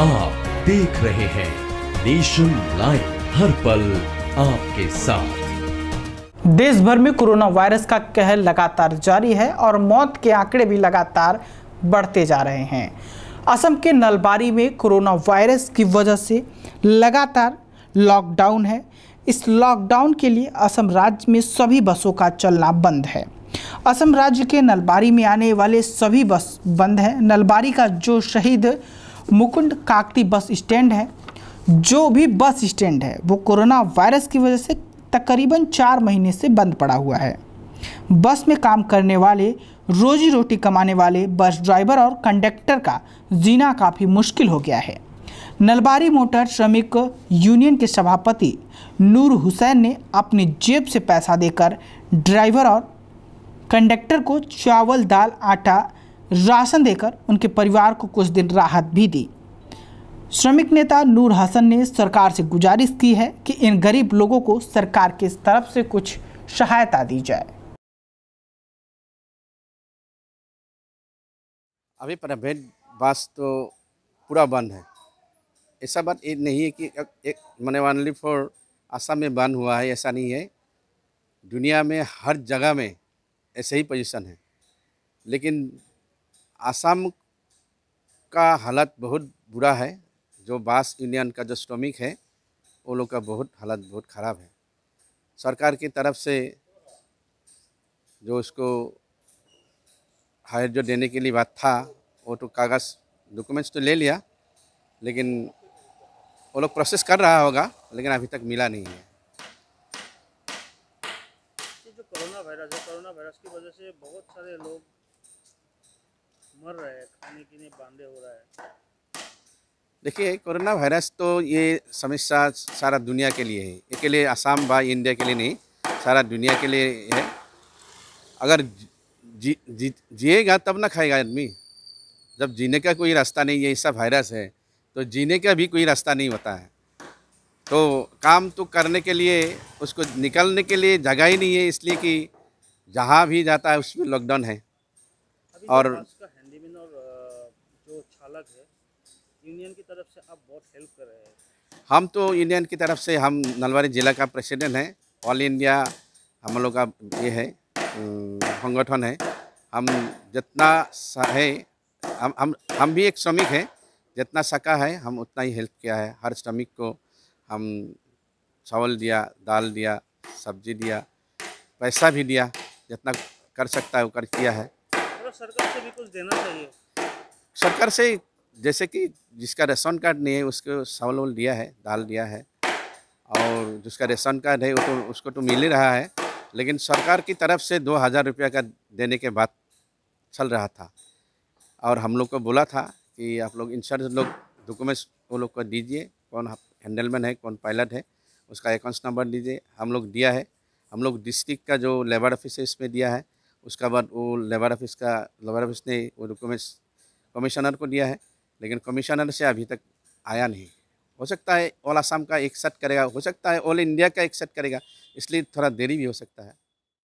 आप देख रहे हैं नेशन लाइव हर पल आपके साथ देश भर में कोरोना वायरस का कहर लगातार जारी है और मौत के आंकड़े भी लगातार बढ़ते जा रहे हैं असम के नलबारी में कोरोना वायरस की वजह से लगातार लॉकडाउन है इस लॉकडाउन के लिए असम राज्य में सभी बसों का चलना बंद है असम राज्य के नलबारी में आने वाले सभी बस बंद हैं नलबारी का जो शहीद मुकुंड काकती बस स्टैंड है जो भी बस स्टैंड है वो कोरोना वायरस की वजह से तकरीबन चार महीने से बंद पड़ा हुआ है बस में काम करने वाले रोजी रोटी कमाने वाले बस ड्राइवर और कंडक्टर का जीना काफ़ी मुश्किल हो गया है नलबारी मोटर श्रमिक यूनियन के सभापति नूर हुसैन ने अपनी जेब से पैसा देकर ड्राइवर और कंडक्टर को चावल दाल आटा राशन देकर उनके परिवार को कुछ दिन राहत भी दी श्रमिक नेता नूर हसन ने सरकार से गुजारिश की है कि इन गरीब लोगों को सरकार की तरफ से कुछ सहायता दी जाए अभी प्राइवेट बस तो पूरा बंद है ऐसा बात ये नहीं है कि एक मैंने ओनली फॉर असम में बंद हुआ है ऐसा नहीं है दुनिया में हर जगह में ऐसे ही पोजीशन है लेकिन आसाम का हालत बहुत बुरा है जो बास यूनियन का जो श्रमिक है वो लोग का बहुत हालत बहुत ख़राब है सरकार की तरफ से जो उसको हायर जो देने के लिए बात था वो तो कागज़ डॉक्यूमेंट्स तो ले लिया लेकिन वो लोग प्रोसेस कर रहा होगा लेकिन अभी तक मिला नहीं है कोरोना वायरस है कोरोना वायरस की वजह से बहुत सारे लोग मर रहा है खाने के लिए बांधे हो रहा है देखिए कोरोना वायरस तो ये समस्या सारा दुनिया के लिए है अकेले आसाम व इंडिया के लिए नहीं सारा दुनिया के लिए है अगर जी जी जिएगा तब ना खाएगा आदमी जब जीने का कोई रास्ता नहीं है ऐसा वायरस है तो जीने का भी कोई रास्ता नहीं होता है तो काम तो करने के लिए उसको निकलने के लिए जगह ही नहीं है इसलिए कि जहाँ भी जाता है उसमें लॉकडाउन है तो और अलग है यूनियन की तरफ से आप बहुत हेल्प कर रहे हैं हम तो यूनियन की तरफ से हम नलवारी जिला का प्रेसिडेंट हैं ऑल इंडिया हम लोग का ये है संगठन है हम जितना है हम हम हम भी एक श्रमिक हैं जितना सका है हम उतना ही हेल्प किया है हर श्रमिक को हम चावल दिया दाल दिया सब्जी दिया पैसा भी दिया जितना कर सकता है वो कर किया है सरकार से भी कुछ देना चाहिए सरकार से जैसे कि जिसका राशन कार्ड नहीं है उसको चावल वावल दिया है दाल दिया है और जिसका राशन कार्ड है वो तो उसको तो मिल ही रहा है लेकिन सरकार की तरफ से दो हज़ार रुपया का देने के बाद चल रहा था और हम लोग को बोला था कि आप लोग इंश्योरेंस लोग डॉक्यूमेंट्स वो लोग को दीजिए कौन हैंडलमैन है कौन पायलट है उसका अकाउंट नंबर दीजिए हम लोग दिया है हम लोग डिस्ट्रिक्ट का जो लेबर ऑफिस है इसमें दिया है उसका बाद वो लेबर ऑफिस का लेबर ऑफिस ने वो डॉक्यूमेंट्स कमिश्नर को दिया है लेकिन कमिश्नर से अभी तक आया नहीं हो सकता है ऑल आसाम का एक सेट करेगा हो सकता है ऑल इंडिया का एक सेट करेगा इसलिए थोड़ा देरी भी हो सकता है